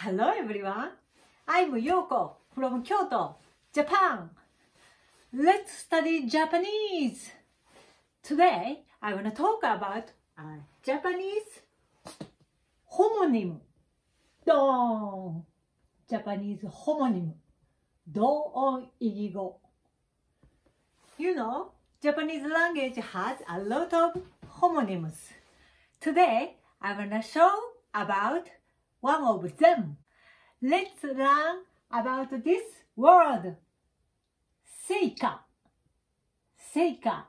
Hello everyone, I'm Yoko from Kyoto, Japan. Let's study Japanese. Today, I want to talk about a Japanese homonym. Don. Japanese homonym. Do-on igigo. You know, Japanese language has a lot of homonyms. Today, I want to show about one of them. Let's learn about this word. Seika. Seika.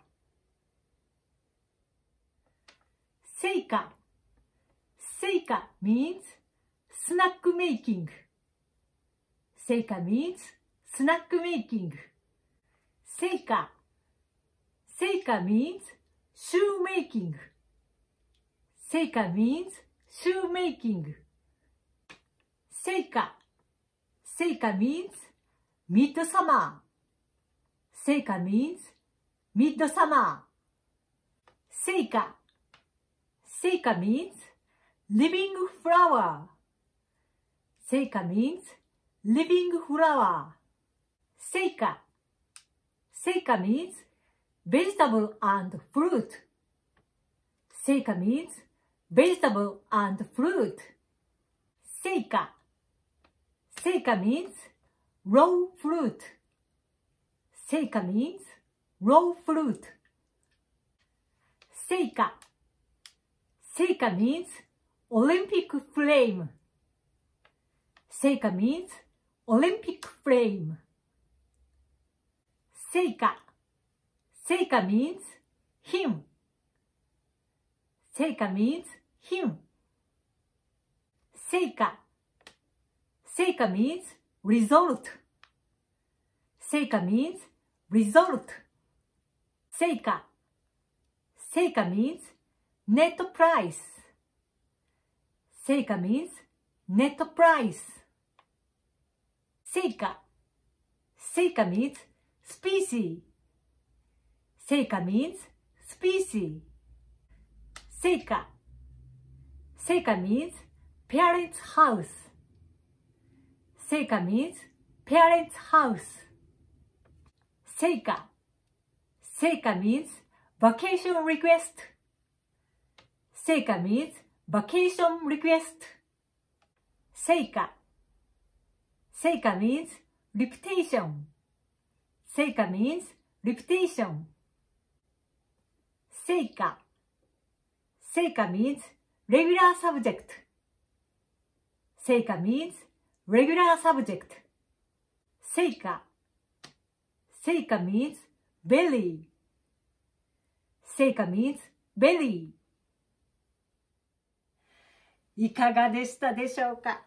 Seika. Seika means snack making. Seika means snack making. Seika. Seika means shoe making. Seika means shoe making. Seika. Seika means midsummer. Seika means midsummer. Seika. Seika means living flower. Seika means living flower. Seika. Seika means vegetable and fruit. Seika means vegetable and fruit. Seika. Seika means raw fruit. Seika means raw fruit. Seika. Seika means Olympic flame. Seika means Olympic flame. Seika. Seika means him. Seika means him. Seika. Seika means result. Seika means result. Seika. Seika means net price. Seika means net price. Seika. Seika means species. Seika means species. Seika. Seika means parents' house. Seika means parents' house. Seika. Seika means vacation request. Seika means vacation request. Seika. Seika means reputation. Seika means reputation. Seika. Seika means regular subject. Seika means regular subject. s e i k means belly. s e means belly. いかがでしたでしょうか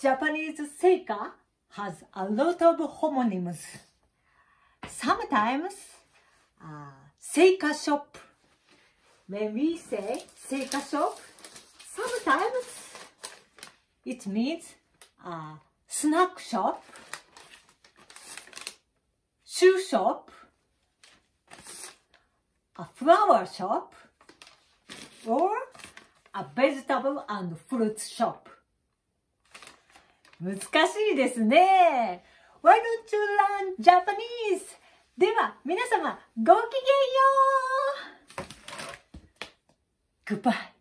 Japanese s e has a lot of homonyms. Sometimes, uh, s e i k shop. When we say shop, sometimes it means uh, snack shop, shoe shop, a flower shop, or a vegetable and fruit shop. 難しいですね。Why don't you learn Japanese? では、皆様、ごきげんよう Goodbye!